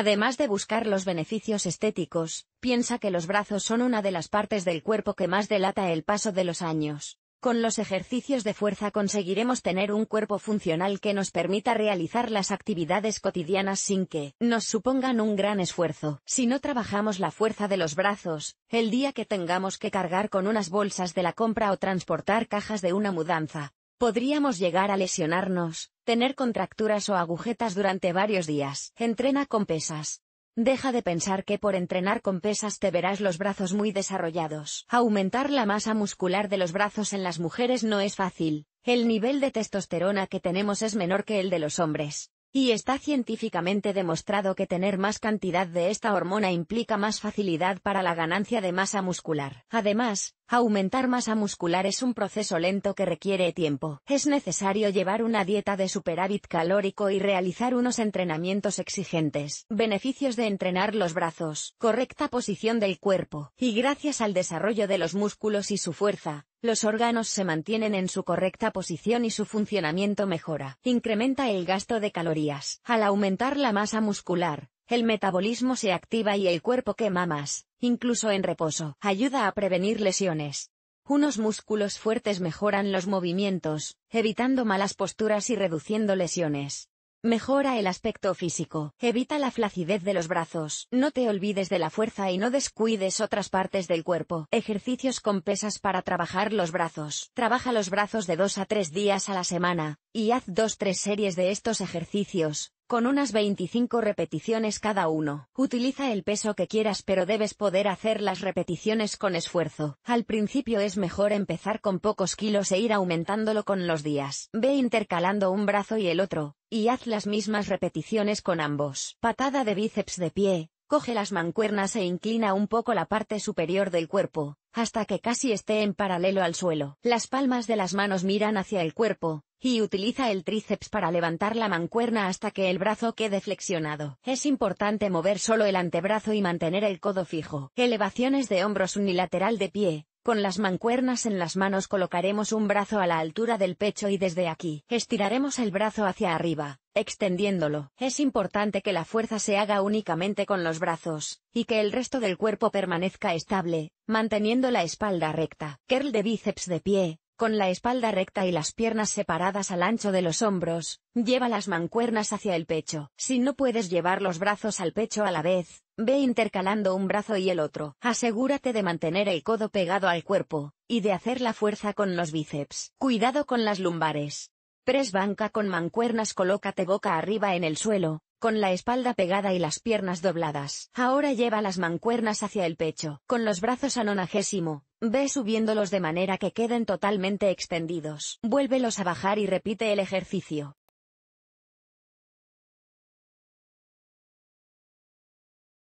Además de buscar los beneficios estéticos, piensa que los brazos son una de las partes del cuerpo que más delata el paso de los años. Con los ejercicios de fuerza conseguiremos tener un cuerpo funcional que nos permita realizar las actividades cotidianas sin que nos supongan un gran esfuerzo. Si no trabajamos la fuerza de los brazos, el día que tengamos que cargar con unas bolsas de la compra o transportar cajas de una mudanza, Podríamos llegar a lesionarnos, tener contracturas o agujetas durante varios días. Entrena con pesas. Deja de pensar que por entrenar con pesas te verás los brazos muy desarrollados. Aumentar la masa muscular de los brazos en las mujeres no es fácil. El nivel de testosterona que tenemos es menor que el de los hombres. Y está científicamente demostrado que tener más cantidad de esta hormona implica más facilidad para la ganancia de masa muscular. Además, aumentar masa muscular es un proceso lento que requiere tiempo. Es necesario llevar una dieta de superávit calórico y realizar unos entrenamientos exigentes. Beneficios de entrenar los brazos. Correcta posición del cuerpo. Y gracias al desarrollo de los músculos y su fuerza, los órganos se mantienen en su correcta posición y su funcionamiento mejora. Incrementa el gasto de calorías. Al aumentar la masa muscular, el metabolismo se activa y el cuerpo quema más, incluso en reposo. Ayuda a prevenir lesiones. Unos músculos fuertes mejoran los movimientos, evitando malas posturas y reduciendo lesiones. Mejora el aspecto físico, evita la flacidez de los brazos, no te olvides de la fuerza y no descuides otras partes del cuerpo. Ejercicios con pesas para trabajar los brazos. Trabaja los brazos de 2 a tres días a la semana, y haz 2 tres series de estos ejercicios, con unas 25 repeticiones cada uno. Utiliza el peso que quieras pero debes poder hacer las repeticiones con esfuerzo. Al principio es mejor empezar con pocos kilos e ir aumentándolo con los días. Ve intercalando un brazo y el otro, y haz las mismas repeticiones con ambos. Patada de bíceps de pie, coge las mancuernas e inclina un poco la parte superior del cuerpo, hasta que casi esté en paralelo al suelo. Las palmas de las manos miran hacia el cuerpo, y utiliza el tríceps para levantar la mancuerna hasta que el brazo quede flexionado. Es importante mover solo el antebrazo y mantener el codo fijo. Elevaciones de hombros unilateral de pie, con las mancuernas en las manos colocaremos un brazo a la altura del pecho y desde aquí estiraremos el brazo hacia arriba, extendiéndolo. Es importante que la fuerza se haga únicamente con los brazos, y que el resto del cuerpo permanezca estable, manteniendo la espalda recta. Curl de bíceps de pie, con la espalda recta y las piernas separadas al ancho de los hombros, lleva las mancuernas hacia el pecho. Si no puedes llevar los brazos al pecho a la vez, Ve intercalando un brazo y el otro. Asegúrate de mantener el codo pegado al cuerpo, y de hacer la fuerza con los bíceps. Cuidado con las lumbares. Pres banca con mancuernas colócate boca arriba en el suelo, con la espalda pegada y las piernas dobladas. Ahora lleva las mancuernas hacia el pecho, con los brazos a nonagésimo, ve subiéndolos de manera que queden totalmente extendidos. Vuélvelos a bajar y repite el ejercicio.